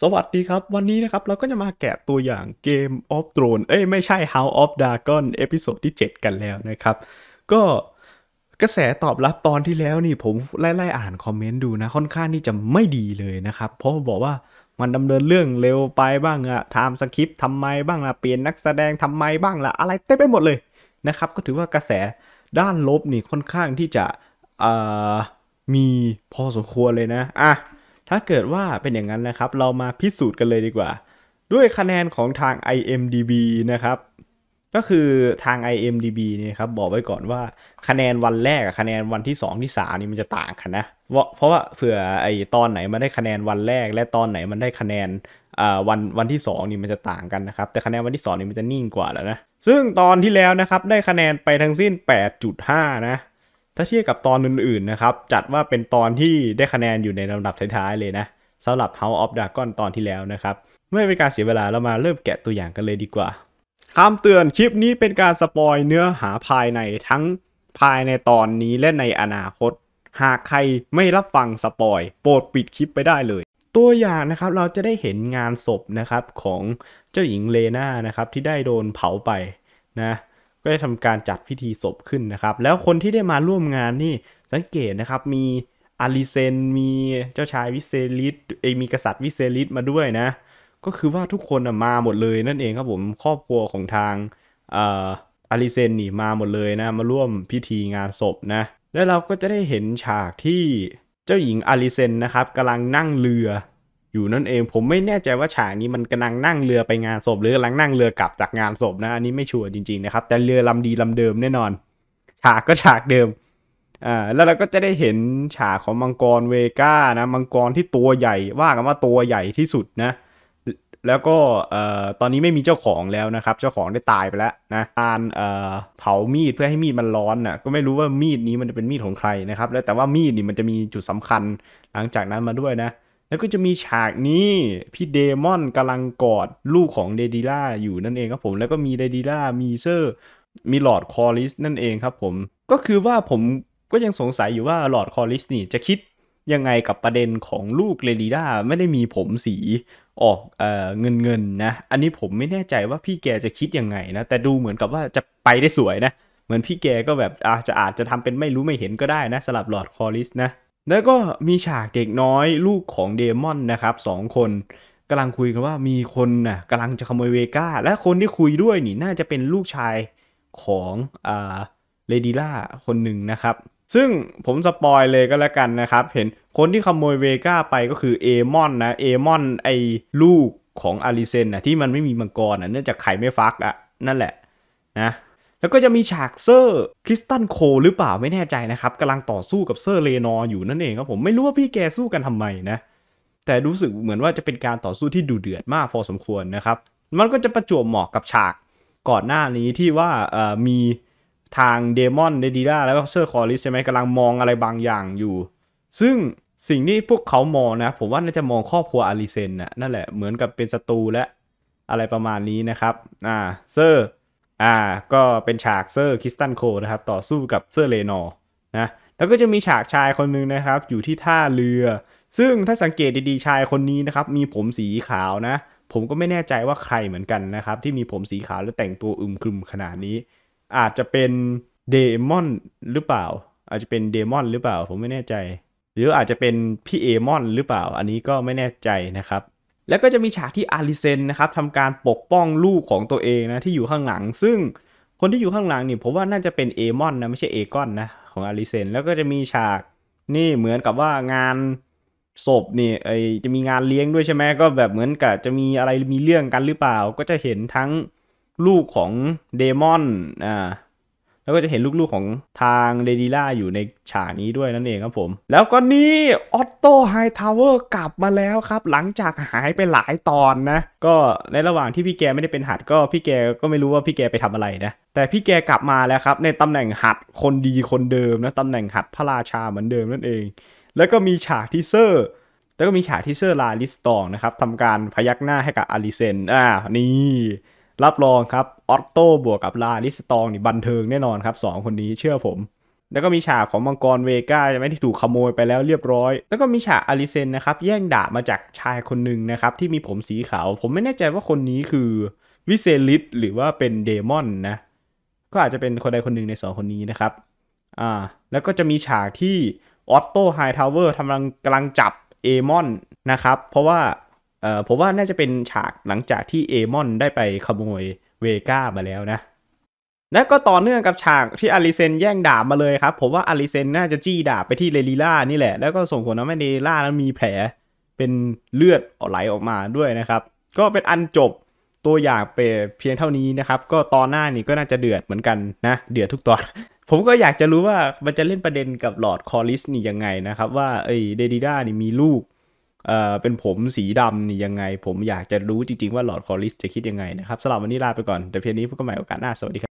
สวัสดีครับวันนี้นะครับ เราก็จะมาแกะตัวอย่างเกม of Throne เอ้ย ไม่ใช่ House of Dragon เอพิโซดที่ 7 กันแล้วนะครับ ก็กระแสตอบรับตอนที่แล้วนี่ผมไล่ๆอ่านคอมเมนต์ดูนะค่อนข้างที่จะไม่ดีเลยนะครับ เพราะบอกว่ามันดำเนินเรื่องเร็วไปบ้างอะไทม์สคริปต์ทำไมบ้างละเปลี่ยนนักแสดงทำไมบ้างละอะไรเต็มไปหมดเลยนะครับก็ถือว่ากระแสด้านลบนี่ค่อนข้างที่จะมีพอสมควรเลยนะอ่ะถ้าเกิดว่าเป็นอย่างนั้นนะครับ เรามาพิสูจน์กันเลยดีกว่า ด้วยคะแนนของทาง IMDB นะครับก็คือทาง IMDB เนี่ยครับบอกไว้ก่อนว่าคะแนนวันแรก กับคะแนนวันที่2ที่3นี่มันจะต่างกันนะ เพราะว่าเผื่อไอตอนไหนมันได้คะแนนวันแรกและตอนไหนมันได้คะแนนวันวันที่ 2 นี่มันจะต่างกันนะครับ แต่คะแนน วันที่ 2 นี่มันจะนิ่งกว่าแล้วนะซึ่งตอนที่แล้วนะครับได้คะแนนไปทั้งสิ้น 8.5 นะถ้าเทียบกับตอนอื่น ๆ นะครับ จัดว่าเป็นตอนที่ได้คะแนนอยู่ในลำดับท้ายๆเลยนะสำหรับ House of Dragon ตอนที่แล้วนะครับไม่เป็นการเสียเวลาเรามาเริ่มแกะตัวอย่างกันเลยดีกว่าคำเตือนคลิปนี้เป็นการสปอยเนื้อหาภายในทั้งภายในตอนนี้และในอนาคต หากใครไม่รับฟังสปอย โปรดปิดคลิปไปได้เลยตัวอย่างนะครับเราจะได้เห็นงานศพนะครับของเจ้าหญิงเลนานะครับที่ได้โดนเผาไปนะก็ได้ทำการจัดพิธีศพขึ้นนะครับแล้วคนที่ได้มาร่วมงานนี่ สังเกตนะครับมีอาริเซน มีเจ้าชายวิเซลิสเองมีกษัตริย์วิเซลิสมาด้วยนะ ก็คือว่าทุกคนมาหมดเลย นั่นเองครับผมครอบครัวของทางอาริเซนนี่มาหมดเลยนะมาร่วมพิธีงานศพนะแล้วเราก็จะได้เห็นฉากที่เจ้าหญิงอาริเซนนะครับกำลังนั่งเรืออยู่นั่นเองผมไม่แน่ใจว่าฉากนี้มันกำลังนั่งเรือไปงานศพหรือกำลังนั่งเรือกลับจากงานศพนะอันนี้ไม่ชัวร์จริงๆนะครับแต่เรือลำดีลำเดิมแน่นอน ฉากก็ฉากเดิมอ่าแล้วเราก็จะได้เห็นฉากของมังกรเวก้านะมังกรที่ตัวใหญ่ว่ากันว่าตัวใหญ่ที่สุดนะแล้วก็เอ่อตอนนี้ไม่มีเจ้าของแล้วนะครับ เจ้าของได้ตายไปแล้วนะการเอ่อเผามีดเพื่อให้มีดมันร้อนนะ่ะก็ไม่รู้ว่ามีดนี้มันจะเป็นมีดของใครนะครับแล้วแต่ว่ามีดนี่มันจะมีจุดสำคัญ หลังจากนั้นมาด้วยนะแล้วก็จะมีฉากนี้พี่เดมอนกำลังกอดลูกของเดดีล่าอยู่นั่นเองครับผมแล้วก็มีเดดีล่ามีเซอร์มีหลอดคอริสนั่นเองครับผมก็คือว่าผมก็ยังสงสัยอยู่ว่าหลอดคอริสนี่จะคิดยังไงกับประเด็นของลูกเลดีด้าไม่ได้มีผมสีออกเออเงินเงินนะอันนี้ผมไม่แน่ใจว่าพี่แกจะคิดยังไงนะแต่ดูเหมือนกับว่าจะไปได้สวยนะเหมือนพี่แกก็แบบอาจจะอาจจะทำเป็นไม่รู้ไม่เห็นก็ได้นะสลับหลอดคอริสนะแล้วก็มีฉากเด็กน้อยลูกของ เดมอนนะครับสองคนกำลังคุยกันว่ามีคนน่ะกำลังจะขโมยเวก้าและคนที่คุยด้วยนี่น่าจะเป็นลูกชายของ อ่าเลดีล่าคนหนึ่งนะครับ ซึ่งผมสปอยเลยก็แล้วกันนะครับ เห็นคนที่ขโมยเวก้าไปก็คือเอมอนนะ เอมอนไอ้ลูกของอาริเซนนะที่มันไม่มีมังกรนะเนื่องจากไข่ไม่ฟักอะนั่นแหละนะแล้วก็จะมีฉากเซอร์คริสตันโคหรือเปล่าไม่แน่ใจนะครับกำลังต่อสู้กับเซอร์เลนออยู่นั่นเองครับผมไม่รู้ว่าพี่แกสู้กันทำไมนะแต่รู้สึกเหมือนว่าจะเป็นการต่อสู้ที่ดูเดือดมากพอสมควรนะครับ มันก็จะประจวบเหมาะกับฉากก่อนหน้านี้ที่ว่ามีทางเดมอนเดดีดาแล้วก็เซอร์คอริสใช่ไหมกำลังมองอะไรบางอย่างอยู่ ซึ่งสิ่งที่พวกเขามองนะผมว่าน่าจะมองครอบครัวอาริเซนนะนั่นแหละเหมือนกับเป็นศัตรูและอะไรประมาณนี้นะครับอ่าเซอร์อ่าก็เป็นฉากเซอร์คิสตันโคนะครับต่อสู้กับเซอร์เลนอร์นะแล้วก็จะมีฉากชายคนหนึ่งนะครับ อยู่ที่ท่าเรือ ซึ่งถ้าสังเกตดีๆชายคนนี้นะครับ มีผมสีขาวนะ ผมก็ไม่แน่ใจว่าใครเหมือนกันนะครับที่มีผมสีขาวและแต่งตัวอึมครึมขนาดนี้ อาจจะเป็นเดมอนหรือเปล่าอาจจะเป็นเดมอนหรือเปล่าผมไม่แน่ใจหรืออาจจะเป็นพี่เอมอนหรือเปล่า อันนี้ก็ไม่แน่ใจนะครับแล้วก็จะมีฉากที่อาริเซนนะครับทำการปกป้องลูกของตัวเองนะที่อยู่ข้างหลัง ซึ่งคนที่อยู่ข้างหลังนี่ผมว่าน่าจะเป็นเอมอนนะไม่ใช่เอกอนนะของอาริเซน แล้วก็จะมีฉากนี่เหมือนกับว่างานศพนี่ไอจะมีงานเลี้ยงด้วยใช่ไหมก็แบบเหมือนกับจะมีอะไรมีเรื่องกันหรือเปล่า ก็จะเห็นทั้งลูกของเดมอนอ่าแล้วก็จะเห็นลูกๆของทางเดดิล่าอยู่ในฉากนี้ด้วยนั่นเองครับผม แล้วก็นี่ออตโตไฮทาวเวอร์กลับมาแล้วครับ หลังจากหายไปหลายตอนนะ ก็ในระหว่างที่พี่แกไม่ได้เป็นหัด ก็พี่แกก็ไม่รู้ว่าพี่แกไปทำอะไรนะ แต่พี่แกกลับมาแล้วครับในตำแหน่งหัดคนดีคนเดิมนะตำแหน่งหัดพระราชาเหมือนเดิมนั่นเอง แล้วก็มีฉากที่เซอร์แล้วก็มีฉากที่เซอร์ลาลิสตองนะครับทำการพยักหน้าให้กับอาริเซนอ่านี่รับรองครับ ออตโต้บวกกับลาลิสตองนี่บันเทิงแน่นอนครับ 2 คนนี้เชื่อผม แล้วก็มีฉากของมังกรเวก้าใช่ไหมที่ถูกขโมยไปแล้วเรียบร้อย แล้วก็มีฉากอลิเซนนะครับแย่งดาบมาจากชายคนหนึ่งนะครับ ที่มีผมสีขาว ผมไม่แน่ใจว่าคนนี้คือวิเซลิสหรือว่าเป็นเดมอนนะ ก็อาจจะเป็นคนใดคนหนึ่งใน 2 คนนี้นะครับอ่า แล้วก็จะมีฉากที่ออตโต้ไฮทาวเวอร์กำลังกำลังจับเอมอนนะครับเพราะว่าผมว่าน่าจะเป็นฉากหลังจากที่เอมอนได้ไปขโมยเวก้ามาแล้วนะ และก็ต่อเนื่องกับฉากที่อาริเซนแย่งดาบมาเลยครับผมว่าอาริเซนน่าจะจี้ดาบไปที่เลลิล่านี่แหละ แล้วก็ส่งผลทำให้เลลิล่านั้นมีแผลเป็นเลือดไหลออกมาด้วยนะครับก็เป็นอันจบตัวอย่างไปเพียงเท่านี้นะครับ ก็ตอนหน้านี่ก็น่าจะเดือดเหมือนกันนะ เดือดทุกตอนผมก็อยากจะรู้ว่ามันจะเล่นประเด็นกับหลอดคอริสนี่ยังไงนะครับว่าเอ้เดดิด้านี่มีลูกเอ่อเป็นผมสีดำนี่ยังไง ผมอยากจะรู้จริงๆ ว่าหลอดคอริสจะคิดยังไงนะครับสำหรับวันนี้ลาไปก่อนแต่เพียงนี้พบกันใหม่โอกาสหน้าสวัสดีครับ